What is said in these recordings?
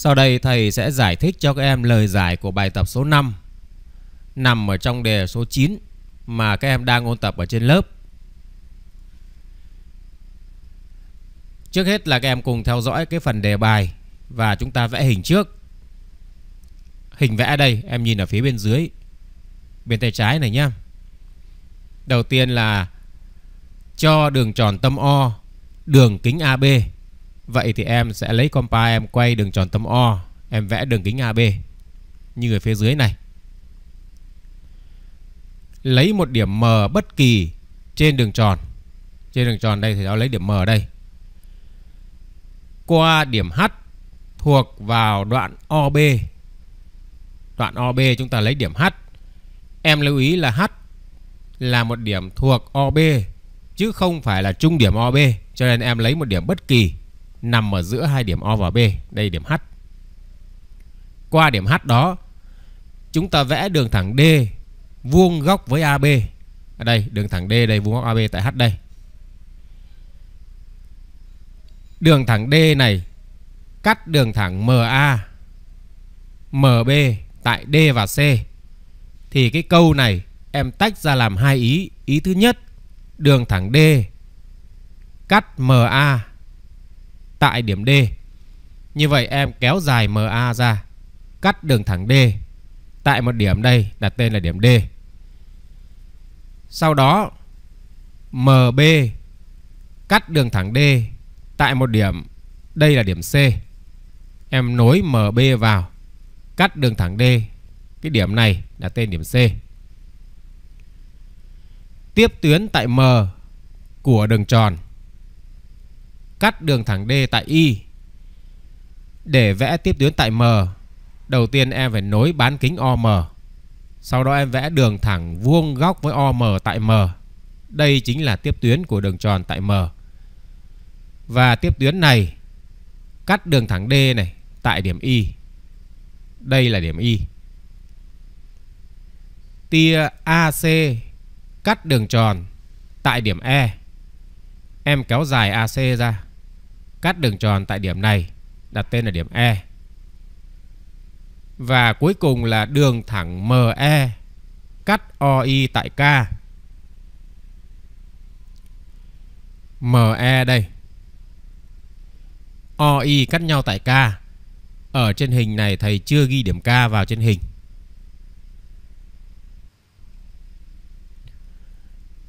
Sau đây thầy sẽ giải thích cho các em lời giải của bài tập số 5 nằm ở trong đề số 9 mà các em đang ôn tập ở trên lớp. Trước hết là các em cùng theo dõi cái phần đề bài và chúng ta vẽ hình trước. Hình vẽ đây, em nhìn ở phía bên dưới bên tay trái này nhé. Đầu tiên là cho đường tròn tâm O đường kính AB Vậy thì em sẽ lấy compa em quay đường tròn tâm O Em vẽ đường kính AB Như người phía dưới này Lấy một điểm M bất kỳ trên đường tròn Trên đường tròn đây thì nó lấy điểm M ở đây Qua điểm H thuộc vào đoạn OB Đoạn OB chúng ta lấy điểm H Em lưu ý là H là một điểm thuộc OB Chứ không phải là trung điểm OB Cho nên em lấy một điểm bất kỳ nằm ở giữa hai điểm O và B, đây điểm H. Qua điểm H đó, chúng ta vẽ đường thẳng D vuông góc với AB. Ở đây, đường thẳng D đây vuông góc AB tại H đây. Đường thẳng D này cắt đường thẳng MA, MB tại D và C. Thì cái câu này em tách ra làm hai ý. Ý thứ nhất, đường thẳng D cắt MA tại điểm D. Như vậy em kéo dài MA ra, cắt đường thẳng D tại một điểm đây đặt tên là điểm D. Sau đó MB cắt đường thẳng D tại một điểm đây là điểm C. Em nối MB vào, cắt đường thẳng D. Cái điểm này đặt tên điểm C. Tiếp tuyến tại M của đường tròn cắt đường thẳng D tại Y. Để vẽ tiếp tuyến tại M, đầu tiên em phải nối bán kính OM. Sau đó em vẽ đường thẳng vuông góc với OM tại M. Đây chính là tiếp tuyến của đường tròn tại M. Và tiếp tuyến này cắt đường thẳng D này tại điểm Y. Đây là điểm Y. Tia AC cắt đường tròn tại điểm E. Em kéo dài AC ra Cắt đường tròn tại điểm này đặt tên là điểm E. Và cuối cùng là đường thẳng ME cắt OI tại K. ME đây. OI cắt nhau tại K. Ở trên hình này thầy chưa ghi điểm K vào trên hình.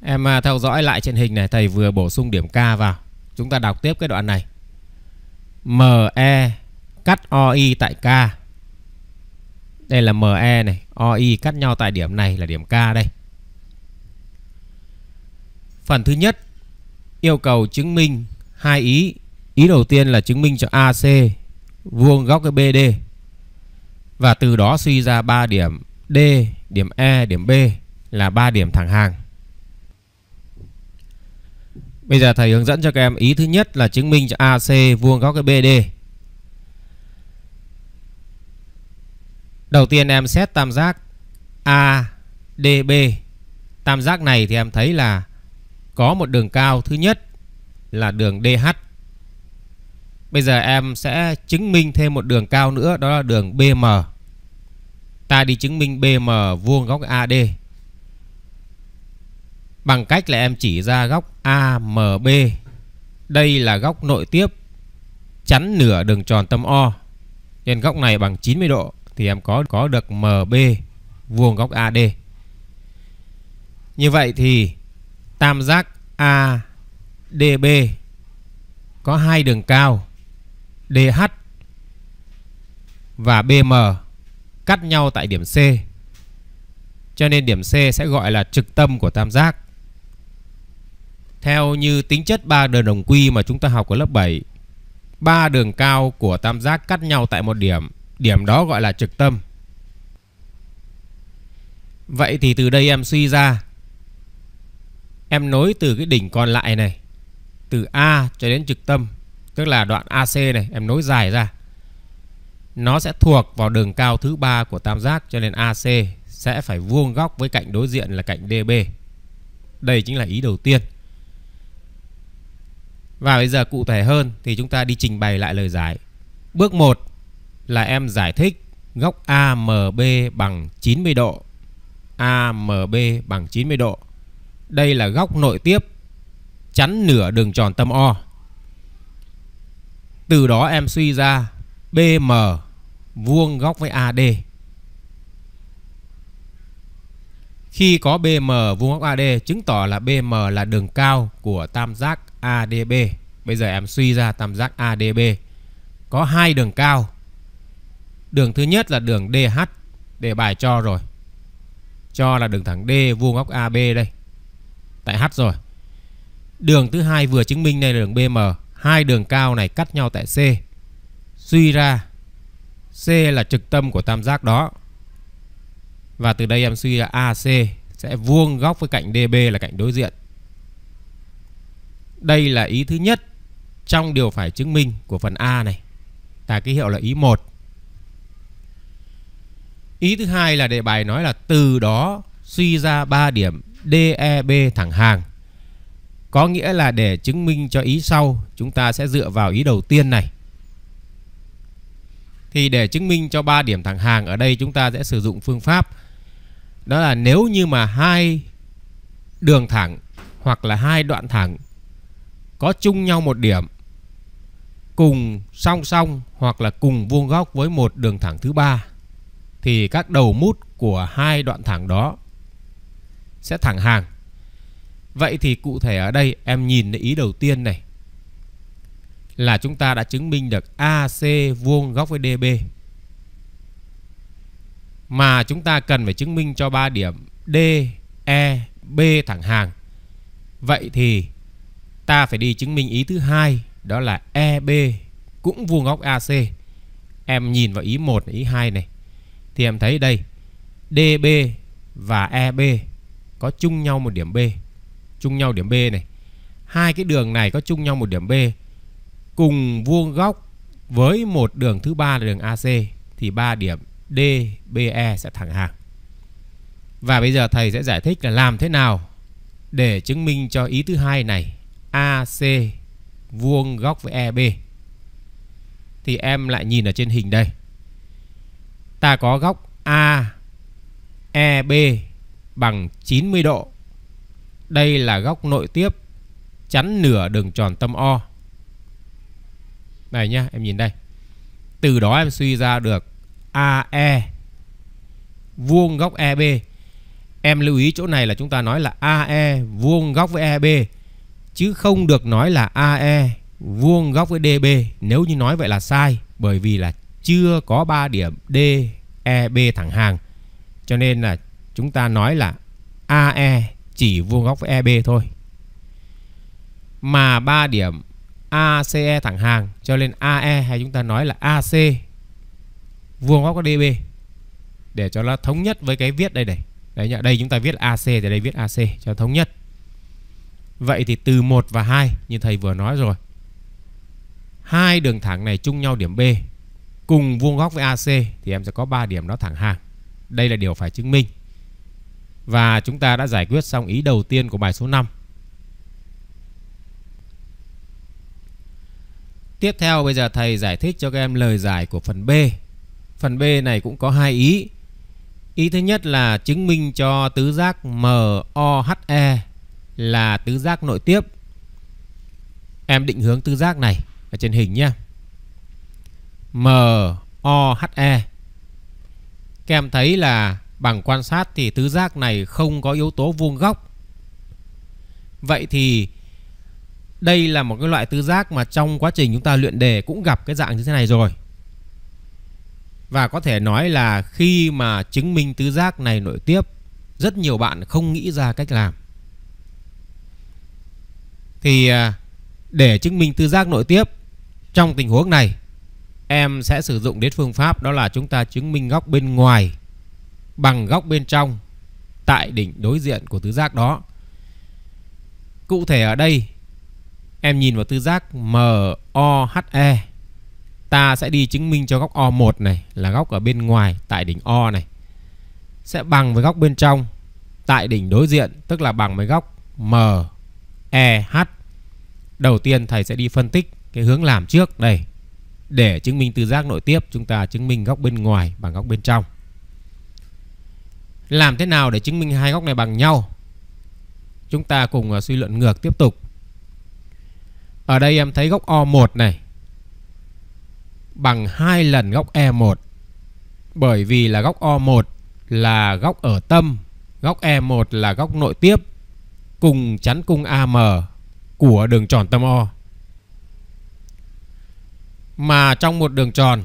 Em à, theo dõi lại trên hình này thầy vừa bổ sung điểm K vào. Chúng ta đọc tiếp cái đoạn này. ME cắt OI tại K. Đây là ME này, OI cắt nhau tại điểm này là điểm K đây. Phần thứ nhất yêu cầu chứng minh hai ý. Ý đầu tiên là chứng minh cho AC vuông góc cái BD và từ đó suy ra 3 điểm D, điểm E, điểm B là 3 điểm thẳng hàng. Bây giờ thầy hướng dẫn cho các em ý thứ nhất là chứng minh cho AC vuông góc BD. Đầu tiên em xét tam giác ADB. Tam giác này thì em thấy là có một đường cao thứ nhất là đường DH. Bây giờ em sẽ chứng minh thêm một đường cao nữa đó là đường BM. Ta đi chứng minh BM vuông góc AD. Bằng cách là em chỉ ra góc AMB Đây là góc nội tiếp Chắn nửa đường tròn tâm O Nên góc này bằng 90 độ Thì em có có được MB vuông góc AD Như vậy thì Tam giác ADB Có hai đường cao DH và BM cắt nhau tại điểm C. Cho nên điểm C sẽ gọi là trực tâm của tam giác. Theo như tính chất ba đường đồng quy mà chúng ta học ở lớp 7, ba đường cao của tam giác cắt nhau tại một điểm, điểm đó gọi là trực tâm. Vậy thì từ đây em suy ra Em nối từ cái đỉnh còn lại này Từ A cho đến trực tâm Tức là đoạn AC này Em nối dài ra Nó sẽ thuộc vào đường cao thứ ba của tam giác Cho nên AC sẽ phải vuông góc với cạnh đối diện là cạnh DB Đây chính là ý đầu tiên và bây giờ cụ thể hơn thì chúng ta đi trình bày lại lời giải. Bước 1 là em giải thích góc AMB bằng 90 độ. AMB bằng 90 độ. Đây là góc nội tiếp chắn nửa đường tròn tâm O. Từ đó em suy ra BM vuông góc với AD. Khi có BM vuông góc AD chứng tỏ là BM là đường cao của tam giác ADB. Bây giờ em suy ra tam giác ADB có hai đường cao. Đường thứ nhất là đường DH để bài cho rồi. Cho là đường thẳng D vuông góc AB đây. Tại H rồi. Đường thứ hai vừa chứng minh đây là đường BM, hai đường cao này cắt nhau tại C. Suy ra C là trực tâm của tam giác đó. Và từ đây em suy ra AC sẽ vuông góc với cạnh DB là cạnh đối diện. Đây là ý thứ nhất trong điều phải chứng minh của phần A này. Ta ký hiệu là ý 1. Ý thứ hai là đề bài nói là từ đó suy ra 3 điểm DEB thẳng hàng. Có nghĩa là để chứng minh cho ý sau, chúng ta sẽ dựa vào ý đầu tiên này. Thì để chứng minh cho 3 điểm thẳng hàng ở đây chúng ta sẽ sử dụng phương pháp đó là nếu như mà hai đường thẳng hoặc là hai đoạn thẳng có chung nhau một điểm cùng song song hoặc là cùng vuông góc với một đường thẳng thứ ba thì các đầu mút của hai đoạn thẳng đó sẽ thẳng hàng. Vậy thì cụ thể ở đây em nhìn ý đầu tiên này là chúng ta đã chứng minh được AC vuông góc với DB. Mà chúng ta cần phải chứng minh cho ba điểm D, E, B thẳng hàng. Vậy thì ta phải đi chứng minh ý thứ hai đó là EB cũng vuông góc AC. Em nhìn vào ý 1 ý 2 này thì em thấy đây DB và EB có chung nhau một điểm B. Chung nhau điểm B này. Hai cái đường này có chung nhau một điểm B cùng vuông góc với một đường thứ ba là đường AC thì ba điểm DBE sẽ thẳng hàng. Và bây giờ thầy sẽ giải thích là làm thế nào để chứng minh cho ý thứ hai này AC vuông góc với EB thì em lại nhìn ở trên hình đây. Ta có góc A EB bằng 90 độ. Đây là góc nội tiếp chắn nửa đường tròn tâm O. Này nhá, em nhìn đây. Từ đó em suy ra được AE vuông góc EB. Em lưu ý chỗ này là chúng ta nói là AE vuông góc với EB chứ không được nói là AE vuông góc với DB. Nếu như nói vậy là sai bởi vì là chưa có 3 điểm D, E, B thẳng hàng. Cho nên là chúng ta nói là AE chỉ vuông góc với EB thôi. Mà 3 điểm ACE thẳng hàng cho nên AE hay chúng ta nói là AC vuông góc với DB để cho nó thống nhất với cái viết đây này. Đấy nhá, đây chúng ta viết AC thì đây viết AC cho thống nhất. Vậy thì từ 1 và 2 như thầy vừa nói rồi. Hai đường thẳng này chung nhau điểm B cùng vuông góc với AC thì em sẽ có 3 điểm đó thẳng hàng. Đây là điều phải chứng minh. Và chúng ta đã giải quyết xong ý đầu tiên của bài số 5. Tiếp theo bây giờ thầy giải thích cho các em lời giải của phần B. Phần B này cũng có hai ý. Ý thứ nhất là chứng minh cho tứ giác MOHE là tứ giác nội tiếp. Em định hướng tứ giác này ở trên hình nhé. M O H E. Các em thấy là bằng quan sát thì tứ giác này không có yếu tố vuông góc. Vậy thì đây là một cái loại tứ giác mà trong quá trình chúng ta luyện đề cũng gặp cái dạng như thế này rồi. Và có thể nói là khi mà chứng minh tứ giác này nội tiếp, rất nhiều bạn không nghĩ ra cách làm. Thì à, để chứng minh tư giác nội tiếp Trong tình huống này Em sẽ sử dụng đến phương pháp Đó là chúng ta chứng minh góc bên ngoài Bằng góc bên trong Tại đỉnh đối diện của tứ giác đó Cụ thể ở đây Em nhìn vào tứ giác MOHE Ta sẽ đi chứng minh cho góc O1 này Là góc ở bên ngoài tại đỉnh O này Sẽ bằng với góc bên trong Tại đỉnh đối diện Tức là bằng với góc M EH. Đầu tiên thầy sẽ đi phân tích cái hướng làm trước đây. Để chứng minh tư giác nội tiếp, chúng ta chứng minh góc bên ngoài bằng góc bên trong. Làm thế nào để chứng minh hai góc này bằng nhau? Chúng ta cùng à, suy luận ngược tiếp tục. Ở đây em thấy góc O1 này bằng hai lần góc E1. Bởi vì là góc O1 là góc ở tâm, góc E1 là góc nội tiếp cùng chắn cung AM của đường tròn tâm O. Mà trong một đường tròn,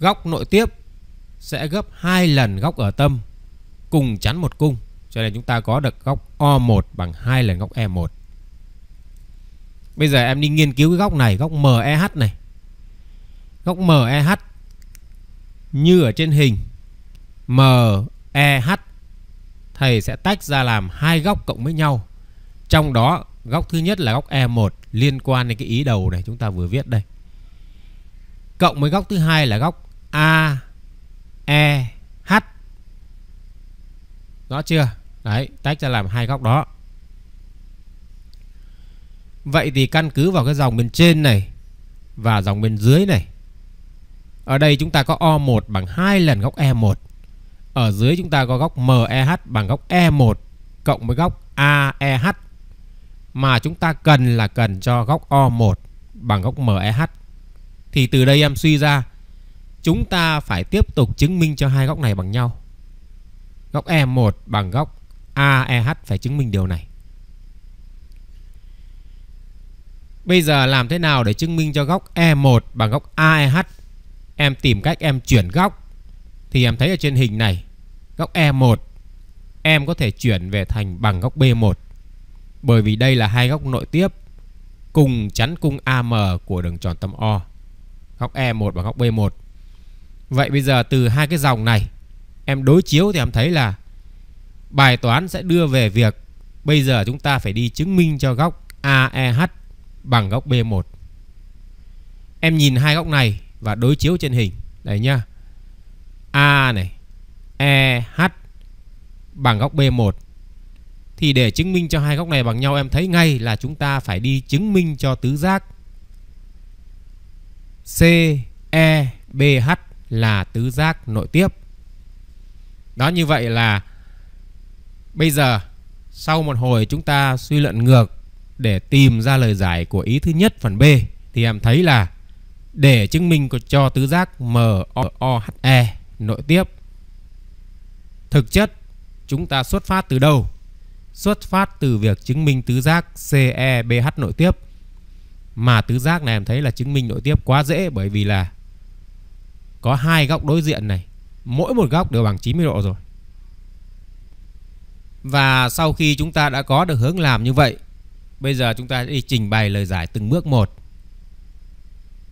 góc nội tiếp sẽ gấp 2 lần góc ở tâm cùng chắn một cung. Cho nên chúng ta có được góc O1 bằng 2 lần góc E1. Bây giờ em đi nghiên cứu cái góc này, góc MEH này. Góc MEH như ở trên hình MEH thầy sẽ tách ra làm hai góc cộng với nhau trong đó góc thứ nhất là góc E1 liên quan đến cái ý đầu này chúng ta vừa viết đây. Cộng với góc thứ hai là góc A E H. Rõ chưa? Đấy, tách ra làm hai góc đó. Vậy thì căn cứ vào cái dòng bên trên này và dòng bên dưới này. Ở đây chúng ta có O1 bằng 2 lần góc E1. Ở dưới chúng ta có góc MEH bằng góc E1 cộng với góc AEH mà chúng ta cần là cần cho góc O1 bằng góc MEH. Thì từ đây em suy ra chúng ta phải tiếp tục chứng minh cho hai góc này bằng nhau. Góc E1 bằng góc AEH phải chứng minh điều này. Bây giờ làm thế nào để chứng minh cho góc E1 bằng góc AEH? Em tìm cách em chuyển góc thì em thấy ở trên hình này, góc E1 em có thể chuyển về thành bằng góc B1 bởi vì đây là hai góc nội tiếp cùng chắn cung AM của đường tròn tâm O. Góc E1 và góc B1. Vậy bây giờ từ hai cái dòng này em đối chiếu thì em thấy là bài toán sẽ đưa về việc bây giờ chúng ta phải đi chứng minh cho góc AEH bằng góc B1. Em nhìn hai góc này và đối chiếu trên hình. Đấy nhá. A này EH bằng góc B1 thì để chứng minh cho hai góc này bằng nhau em thấy ngay là chúng ta phải đi chứng minh cho tứ giác CEBH là tứ giác nội tiếp. Đó như vậy là bây giờ sau một hồi chúng ta suy luận ngược để tìm ra lời giải của ý thứ nhất phần B thì em thấy là để chứng minh cho tứ giác MOHE nội tiếp thực chất chúng ta xuất phát từ đâu? xuất phát từ việc chứng minh tứ giác CEBH nội tiếp. Mà tứ giác này em thấy là chứng minh nội tiếp quá dễ bởi vì là có hai góc đối diện này, mỗi một góc đều bằng 90 độ rồi. Và sau khi chúng ta đã có được hướng làm như vậy, bây giờ chúng ta sẽ đi trình bày lời giải từng bước một.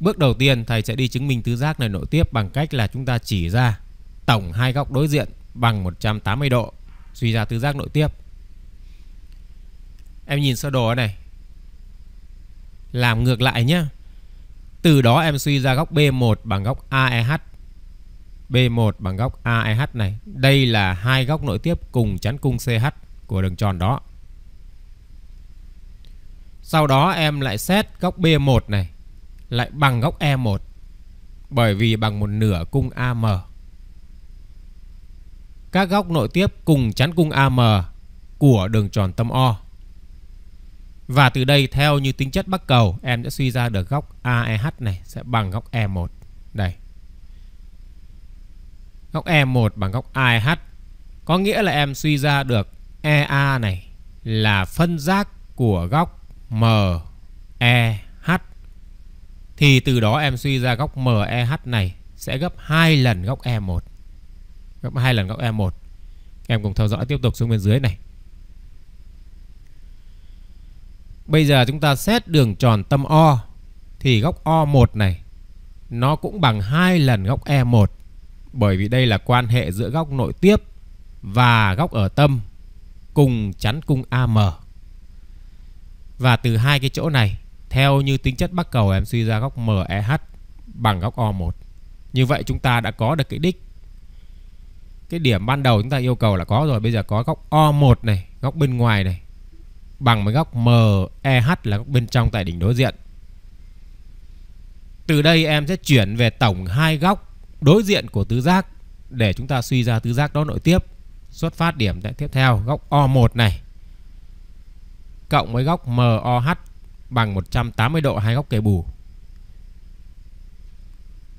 Bước đầu tiên thầy sẽ đi chứng minh tứ giác này nội tiếp bằng cách là chúng ta chỉ ra tổng hai góc đối diện bằng 180 độ, suy ra tứ giác nội tiếp. Em nhìn sơ đồ này Làm ngược lại nhé Từ đó em suy ra góc B1 bằng góc AEH B1 bằng góc AEH này Đây là hai góc nội tiếp cùng chắn cung CH của đường tròn đó Sau đó em lại xét góc B1 này Lại bằng góc E1 Bởi vì bằng một nửa cung AM Các góc nội tiếp cùng chắn cung AM của đường tròn tâm O và từ đây theo như tính chất bắc cầu em sẽ suy ra được góc AEH này sẽ bằng góc E1. Đây. Góc E1 bằng góc AEH. Có nghĩa là em suy ra được EA này là phân giác của góc MEH. Thì từ đó em suy ra góc MEH này sẽ gấp 2 lần góc E1. Gấp 2 lần góc E1. Em cùng theo dõi tiếp tục xuống bên dưới này. Bây giờ chúng ta xét đường tròn tâm O thì góc O1 này nó cũng bằng hai lần góc E1 bởi vì đây là quan hệ giữa góc nội tiếp và góc ở tâm cùng chắn cung AM. Và từ hai cái chỗ này theo như tính chất bắc cầu em suy ra góc MEH bằng góc O1. Như vậy chúng ta đã có được cái đích cái điểm ban đầu chúng ta yêu cầu là có rồi bây giờ có góc O1 này góc bên ngoài này bằng với góc MEH là góc bên trong tại đỉnh đối diện. Từ đây em sẽ chuyển về tổng hai góc đối diện của tứ giác để chúng ta suy ra tứ giác đó nội tiếp. Xuất phát điểm tại tiếp theo góc O1 này cộng với góc MOH bằng 180 độ hai góc kề bù.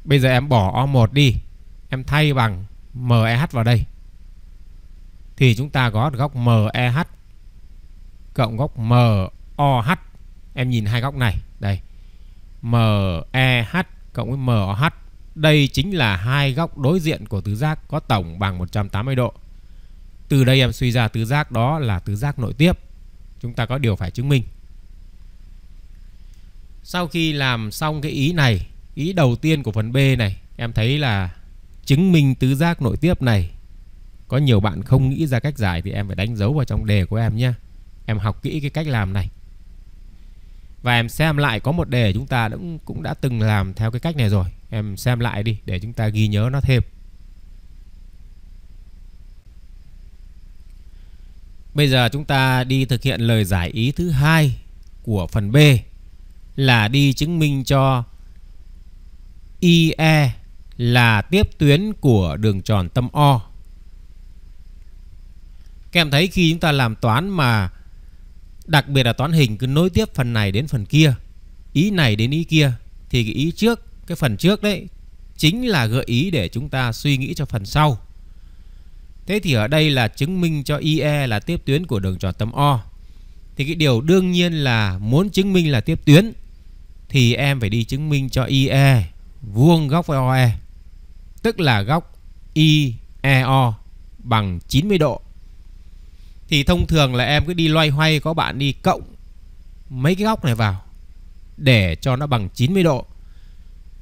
Bây giờ em bỏ O1 đi, em thay bằng MEH vào đây. Thì chúng ta có góc MEH cộng góc MOH. Em nhìn hai góc này, đây. MEH cộng với MOH. Đây chính là hai góc đối diện của tứ giác có tổng bằng 180 độ. Từ đây em suy ra tứ giác đó là tứ giác nội tiếp. Chúng ta có điều phải chứng minh. Sau khi làm xong cái ý này, ý đầu tiên của phần B này, em thấy là chứng minh tứ giác nội tiếp này có nhiều bạn không nghĩ ra cách giải thì em phải đánh dấu vào trong đề của em nhé em học kỹ cái cách làm này và em xem lại có một đề chúng ta cũng cũng đã từng làm theo cái cách này rồi em xem lại đi để chúng ta ghi nhớ nó thêm Bây giờ chúng ta đi thực hiện lời giải ý thứ hai của phần B là đi chứng minh cho IE là tiếp tuyến của đường tròn tâm O. Các em thấy khi chúng ta làm toán mà Đặc biệt là toán hình cứ nối tiếp phần này đến phần kia Ý này đến ý kia Thì cái ý trước, cái phần trước đấy Chính là gợi ý để chúng ta suy nghĩ cho phần sau Thế thì ở đây là chứng minh cho IE là tiếp tuyến của đường tròn tâm O Thì cái điều đương nhiên là muốn chứng minh là tiếp tuyến Thì em phải đi chứng minh cho IE vuông góc với OE Tức là góc IEO bằng 90 độ thì thông thường là em cứ đi loay hoay có bạn đi cộng mấy cái góc này vào để cho nó bằng 90 độ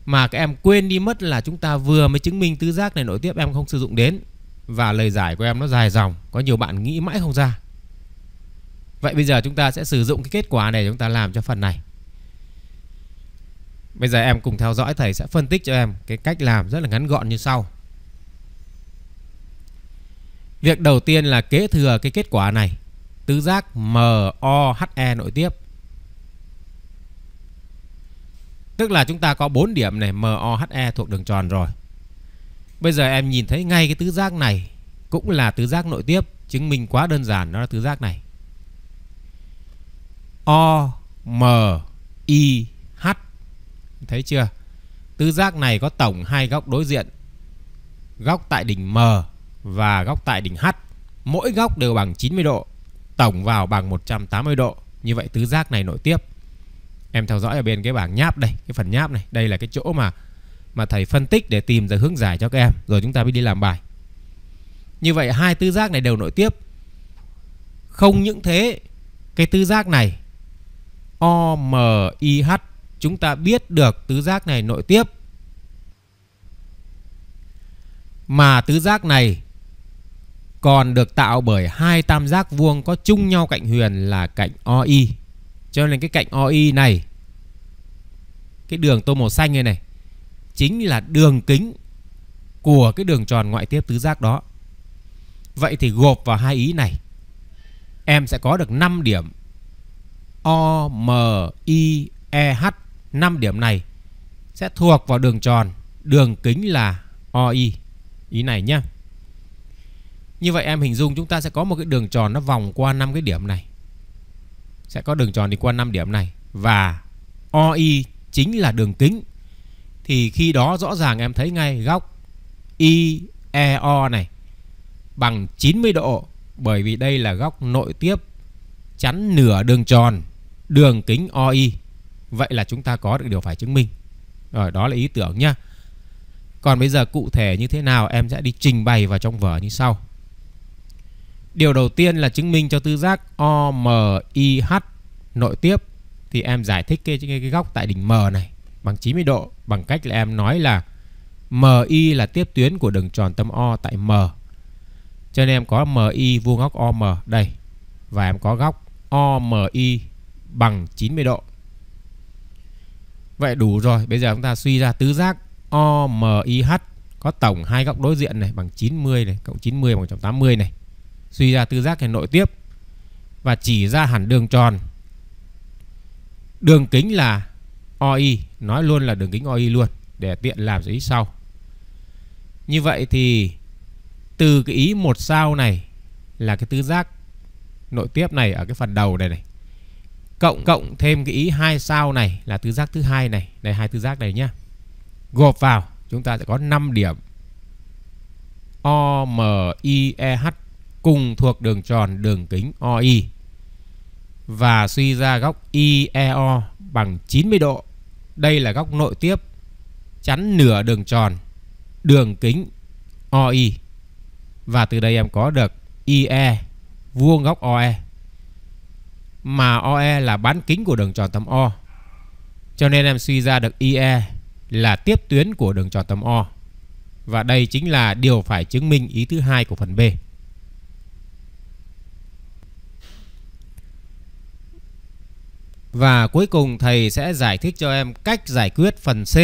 mà các em quên đi mất là chúng ta vừa mới chứng minh tứ giác này nội tiếp em không sử dụng đến và lời giải của em nó dài dòng có nhiều bạn nghĩ mãi không ra vậy bây giờ chúng ta sẽ sử dụng cái kết quả này chúng ta làm cho phần này bây giờ em cùng theo dõi thầy sẽ phân tích cho em cái cách làm rất là ngắn gọn như sau Việc đầu tiên là kế thừa cái kết quả này Tứ giác MOHE nội tiếp Tức là chúng ta có 4 điểm này MOHE thuộc đường tròn rồi Bây giờ em nhìn thấy ngay cái tứ giác này Cũng là tứ giác nội tiếp Chứng minh quá đơn giản đó là tứ giác này O M I H Thấy chưa Tứ giác này có tổng hai góc đối diện Góc tại đỉnh M và góc tại đỉnh H. Mỗi góc đều bằng 90 độ, tổng vào bằng 180 độ. Như vậy tứ giác này nội tiếp. Em theo dõi ở bên cái bảng nháp đây, cái phần nháp này, đây là cái chỗ mà mà thầy phân tích để tìm ra hướng giải cho các em, rồi chúng ta mới đi làm bài. Như vậy hai tứ giác này đều nội tiếp. Không những thế, cái tứ giác này O M I H chúng ta biết được tứ giác này nội tiếp. Mà tứ giác này còn được tạo bởi hai tam giác vuông có chung nhau cạnh huyền là cạnh OI. Cho nên cái cạnh OI này cái đường tô màu xanh này này chính là đường kính của cái đường tròn ngoại tiếp tứ giác đó. Vậy thì gộp vào hai ý này em sẽ có được 5 điểm O M I E H 5 điểm này sẽ thuộc vào đường tròn, đường kính là OI. Ý này nhé như vậy em hình dung chúng ta sẽ có một cái đường tròn nó vòng qua năm cái điểm này. Sẽ có đường tròn đi qua năm điểm này và OI chính là đường kính. Thì khi đó rõ ràng em thấy ngay góc IEO này bằng 90 độ bởi vì đây là góc nội tiếp chắn nửa đường tròn đường kính OI. Vậy là chúng ta có được điều phải chứng minh. Rồi đó là ý tưởng nhá. Còn bây giờ cụ thể như thế nào em sẽ đi trình bày vào trong vở như sau. Điều đầu tiên là chứng minh cho tứ giác OMIH nội tiếp thì em giải thích cái, cái, cái góc tại đỉnh M này bằng 90 độ bằng cách là em nói là MI là tiếp tuyến của đường tròn tâm O tại M. Cho nên em có MI vuông góc OM đây và em có góc OMI bằng 90 độ. Vậy đủ rồi, bây giờ chúng ta suy ra tứ giác OMIH có tổng hai góc đối diện này bằng 90 này cộng 90 bằng 180 này suy ra tứ giác hệ nội tiếp và chỉ ra hẳn đường tròn. Đường kính là OI, nói luôn là đường kính OI luôn để tiện làm giấy sau. Như vậy thì từ cái ý một sao này là cái tứ giác nội tiếp này ở cái phần đầu này này. Cộng cộng thêm cái ý hai sao này là tứ giác thứ hai này, đây hai tứ giác này nhá. Gộp vào chúng ta sẽ có 5 điểm O M I E H cùng thuộc đường tròn đường kính OI và suy ra góc IEO bằng 90 độ. Đây là góc nội tiếp chắn nửa đường tròn đường kính OI và từ đây em có được IE vuông góc OE mà OE là bán kính của đường tròn tâm O. Cho nên em suy ra được IE là tiếp tuyến của đường tròn tâm O. Và đây chính là điều phải chứng minh ý thứ hai của phần B. Và cuối cùng thầy sẽ giải thích cho em cách giải quyết phần C.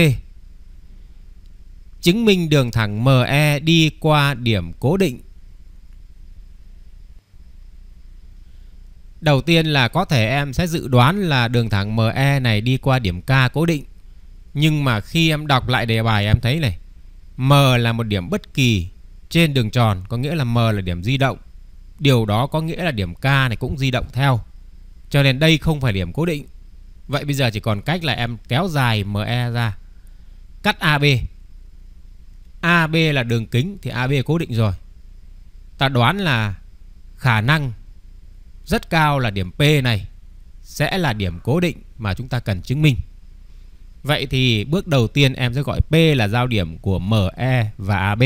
Chứng minh đường thẳng ME đi qua điểm cố định. Đầu tiên là có thể em sẽ dự đoán là đường thẳng ME này đi qua điểm K cố định. Nhưng mà khi em đọc lại đề bài em thấy này, M là một điểm bất kỳ trên đường tròn, có nghĩa là M là điểm di động. Điều đó có nghĩa là điểm K này cũng di động theo. Cho nên đây không phải điểm cố định Vậy bây giờ chỉ còn cách là em kéo dài ME ra Cắt AB AB là đường kính Thì AB cố định rồi Ta đoán là khả năng Rất cao là điểm P này Sẽ là điểm cố định Mà chúng ta cần chứng minh Vậy thì bước đầu tiên em sẽ gọi P là giao điểm của ME và AB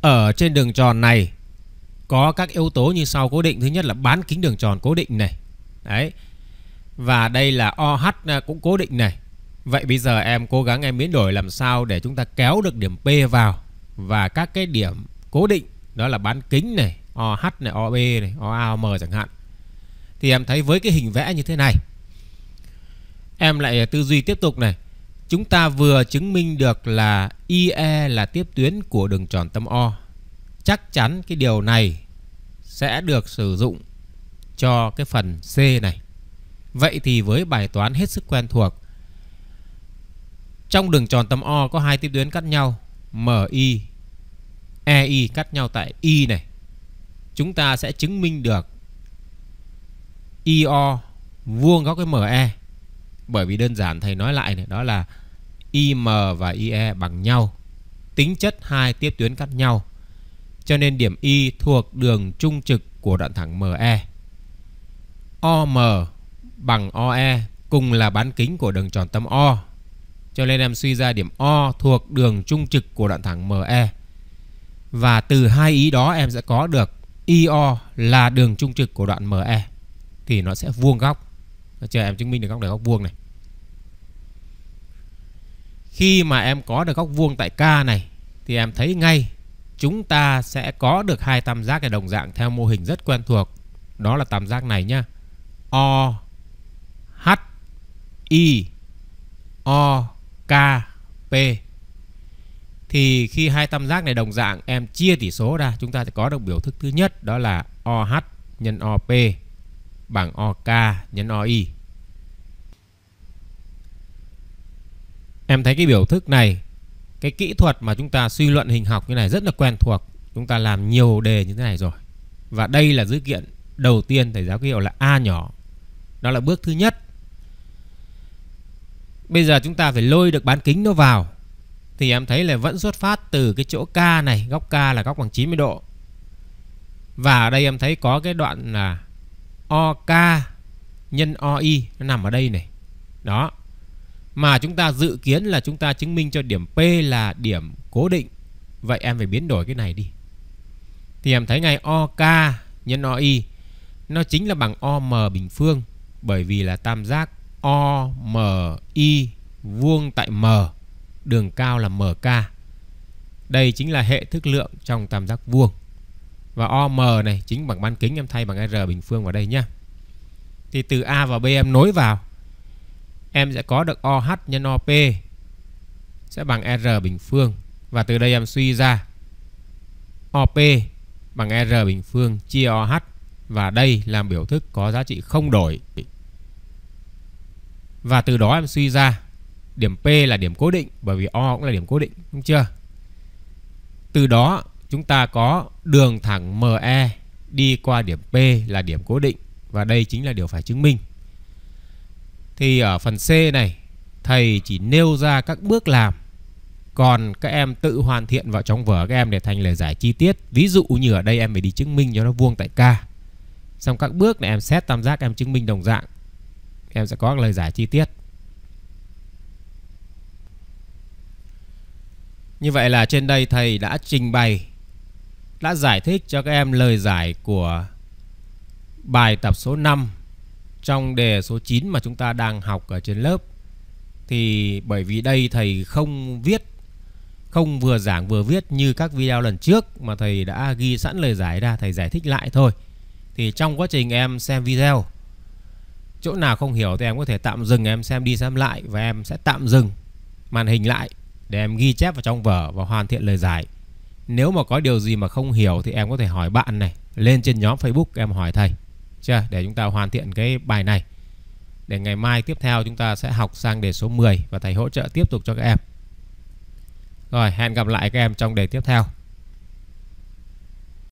Ở trên đường tròn này có các yếu tố như sau cố định thứ nhất là bán kính đường tròn cố định này đấy và đây là OH cũng cố định này vậy bây giờ em cố gắng em biến đổi làm sao để chúng ta kéo được điểm P vào và các cái điểm cố định đó là bán kính này OH này OB này OA OM chẳng hạn thì em thấy với cái hình vẽ như thế này em lại tư duy tiếp tục này chúng ta vừa chứng minh được là IE là tiếp tuyến của đường tròn tâm O chắc chắn cái điều này sẽ được sử dụng cho cái phần C này. Vậy thì với bài toán hết sức quen thuộc trong đường tròn tâm O có hai tiếp tuyến cắt nhau MI EI cắt nhau tại Y này. Chúng ta sẽ chứng minh được IO vuông góc với ME bởi vì đơn giản thầy nói lại này đó là IM và IE bằng nhau tính chất hai tiếp tuyến cắt nhau cho nên điểm Y thuộc đường trung trực của đoạn thẳng ME. OM bằng OE cùng là bán kính của đường tròn tâm O. Cho nên em suy ra điểm O thuộc đường trung trực của đoạn thẳng ME. Và từ hai ý đó em sẽ có được IO là đường trung trực của đoạn ME thì nó sẽ vuông góc. Chờ em chứng minh được góc này góc vuông này. Khi mà em có được góc vuông tại K này thì em thấy ngay chúng ta sẽ có được hai tam giác này đồng dạng theo mô hình rất quen thuộc. Đó là tam giác này nhá. O H I O K P. Thì khi hai tam giác này đồng dạng em chia tỉ số ra, chúng ta sẽ có được biểu thức thứ nhất đó là OH nhân OP bằng OK nhân OI. Em thấy cái biểu thức này cái kỹ thuật mà chúng ta suy luận hình học như này rất là quen thuộc chúng ta làm nhiều đề như thế này rồi và đây là dữ kiện đầu tiên thầy giáo ký hiệu là a nhỏ đó là bước thứ nhất bây giờ chúng ta phải lôi được bán kính nó vào thì em thấy là vẫn xuất phát từ cái chỗ K này góc K là góc bằng 90 độ và ở đây em thấy có cái đoạn là OK nhân OI nó nằm ở đây này đó mà chúng ta dự kiến là chúng ta chứng minh cho điểm P là điểm cố định. Vậy em phải biến đổi cái này đi. Thì em thấy ngay OK nhân OI nó chính là bằng OM bình phương bởi vì là tam giác OMI vuông tại M, đường cao là MK. Đây chính là hệ thức lượng trong tam giác vuông. Và OM này chính bằng bán kính em thay bằng R bình phương vào đây nhé. Thì từ A và B em nối vào em sẽ có được OH nhân OP sẽ bằng R bình phương và từ đây em suy ra OP bằng R bình phương chia OH và đây là biểu thức có giá trị không đổi. Và từ đó em suy ra điểm P là điểm cố định bởi vì O cũng là điểm cố định, đúng chưa? Từ đó chúng ta có đường thẳng ME đi qua điểm P là điểm cố định và đây chính là điều phải chứng minh. Thì ở phần C này Thầy chỉ nêu ra các bước làm Còn các em tự hoàn thiện vào trong vở các em để thành lời giải chi tiết Ví dụ như ở đây em phải đi chứng minh cho nó vuông tại K Xong các bước này em xét tam giác em chứng minh đồng dạng Em sẽ có lời giải chi tiết Như vậy là trên đây thầy đã trình bày đã giải thích cho các em lời giải của bài tập số 5 trong đề số 9 mà chúng ta đang học ở trên lớp thì bởi vì đây thầy không viết không vừa giảng vừa viết như các video lần trước mà thầy đã ghi sẵn lời giải ra thầy giải thích lại thôi thì trong quá trình em xem video chỗ nào không hiểu thì em có thể tạm dừng em xem đi xem lại và em sẽ tạm dừng màn hình lại để em ghi chép vào trong vở và hoàn thiện lời giải nếu mà có điều gì mà không hiểu thì em có thể hỏi bạn này lên trên nhóm Facebook em hỏi thầy chưa? Để chúng ta hoàn thiện cái bài này. Để ngày mai tiếp theo chúng ta sẽ học sang đề số 10 và thầy hỗ trợ tiếp tục cho các em. Rồi, hẹn gặp lại các em trong đề tiếp theo.